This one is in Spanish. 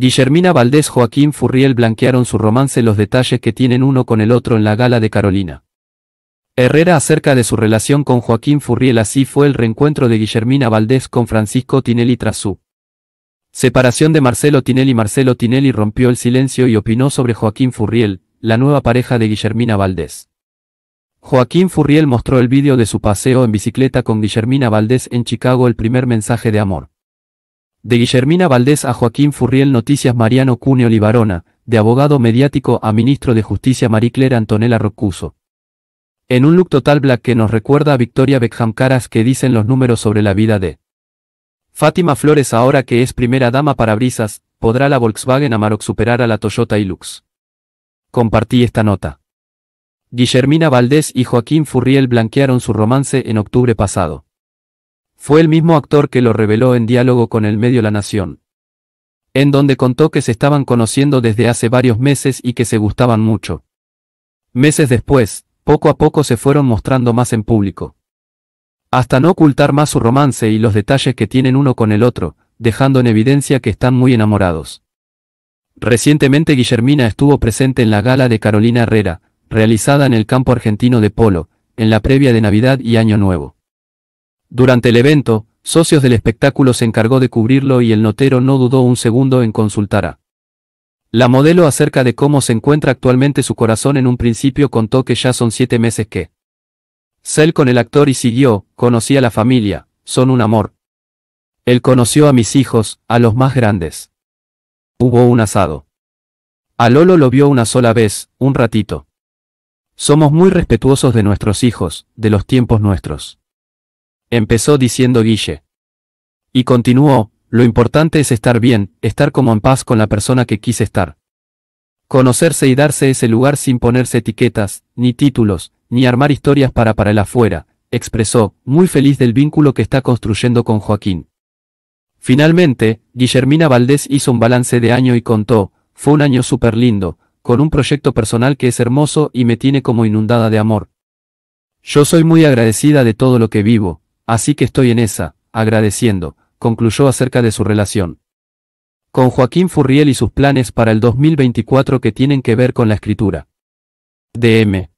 Guillermina Valdés Joaquín Furriel blanquearon su romance los detalles que tienen uno con el otro en la gala de Carolina. Herrera acerca de su relación con Joaquín Furriel así fue el reencuentro de Guillermina Valdés con Francisco Tinelli tras su separación de Marcelo Tinelli. Marcelo Tinelli rompió el silencio y opinó sobre Joaquín Furriel, la nueva pareja de Guillermina Valdés. Joaquín Furriel mostró el vídeo de su paseo en bicicleta con Guillermina Valdés en Chicago el primer mensaje de amor. De Guillermina Valdés a Joaquín Furriel Noticias Mariano Cuneo Libarona, de abogado mediático a ministro de Justicia Maricler Antonella Roccuso. En un look total black que nos recuerda a Victoria Beckham Caras que dicen los números sobre la vida de Fátima Flores ahora que es primera dama para brisas, podrá la Volkswagen Amarok superar a la Toyota Hilux. Compartí esta nota. Guillermina Valdés y Joaquín Furriel blanquearon su romance en octubre pasado. Fue el mismo actor que lo reveló en diálogo con el medio La Nación. En donde contó que se estaban conociendo desde hace varios meses y que se gustaban mucho. Meses después, poco a poco se fueron mostrando más en público. Hasta no ocultar más su romance y los detalles que tienen uno con el otro, dejando en evidencia que están muy enamorados. Recientemente Guillermina estuvo presente en la gala de Carolina Herrera, realizada en el campo argentino de Polo, en la previa de Navidad y Año Nuevo. Durante el evento, Socios del espectáculo se encargó de cubrirlo y el notero no dudó un segundo en consultar a la modelo acerca de cómo se encuentra actualmente su corazón. En un principio contó que ya son siete meses que cell con el actor y siguió, conocí a la familia, son un amor. Él conoció a mis hijos, a los más grandes. Hubo un asado. A Lolo lo vio una sola vez, un ratito. Somos muy respetuosos de nuestros hijos, de los tiempos nuestros empezó diciendo Guille. Y continuó, lo importante es estar bien, estar como en paz con la persona que quise estar. Conocerse y darse ese lugar sin ponerse etiquetas, ni títulos, ni armar historias para para el afuera, expresó, muy feliz del vínculo que está construyendo con Joaquín. Finalmente, Guillermina Valdés hizo un balance de año y contó, fue un año súper lindo, con un proyecto personal que es hermoso y me tiene como inundada de amor. Yo soy muy agradecida de todo lo que vivo, Así que estoy en esa, agradeciendo, concluyó acerca de su relación. Con Joaquín Furriel y sus planes para el 2024 que tienen que ver con la escritura. DM.